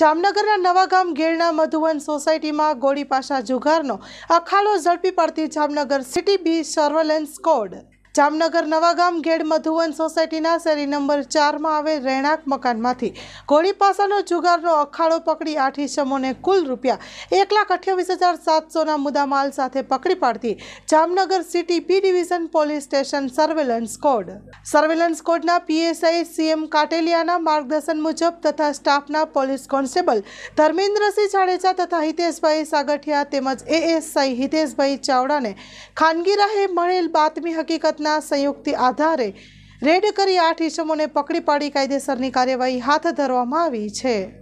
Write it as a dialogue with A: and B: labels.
A: જામનગરના નવાગામ ગેળના મધુવન સોસાયટીમાં ગોળી પાછા જુગારનો અખાડો ઝડપી પડતી Jamnagar city B surveillance squad Jamnagar Navagam Ghed Madhuvan સોસાયટીના શેરી નંબર ચારમાં આવેલ રહેણાંક મકાનમાંથી ઘોડી પાસાનો જુગારનો અખાડો પકડી આઠ ઇસમોને કુલ રૂપિયા એક લાખ અઠ્યાવીસ હજાર સાતસોના મુદ્દામાલ સાથે પકડી પાડતી Jamnagar city B division police station surveillance squad surveillance કોડના પીએસઆઈ સીએમ કાટેલિયાના માર્ગદર્શન મુજબ તથા સ્ટાફના પોલીસ કોન્સ્ટેબલ ધર્મેન્દ્રસિંહ જાડેજા તથા હિતેશભાઈ સાગઠિયા તેમજ એએસઆઈ હિતેશભાઈ ચાવડાને ખાનગી રાહે મળેલ બાતમી હકીકતના પોલીસના સંયુક્ત આધારે રેડ કરી આઠ ઇસમોને પકડી પાડી કાયદેસરની કાર્યવાહી હાથ ધરવામાં આવી છે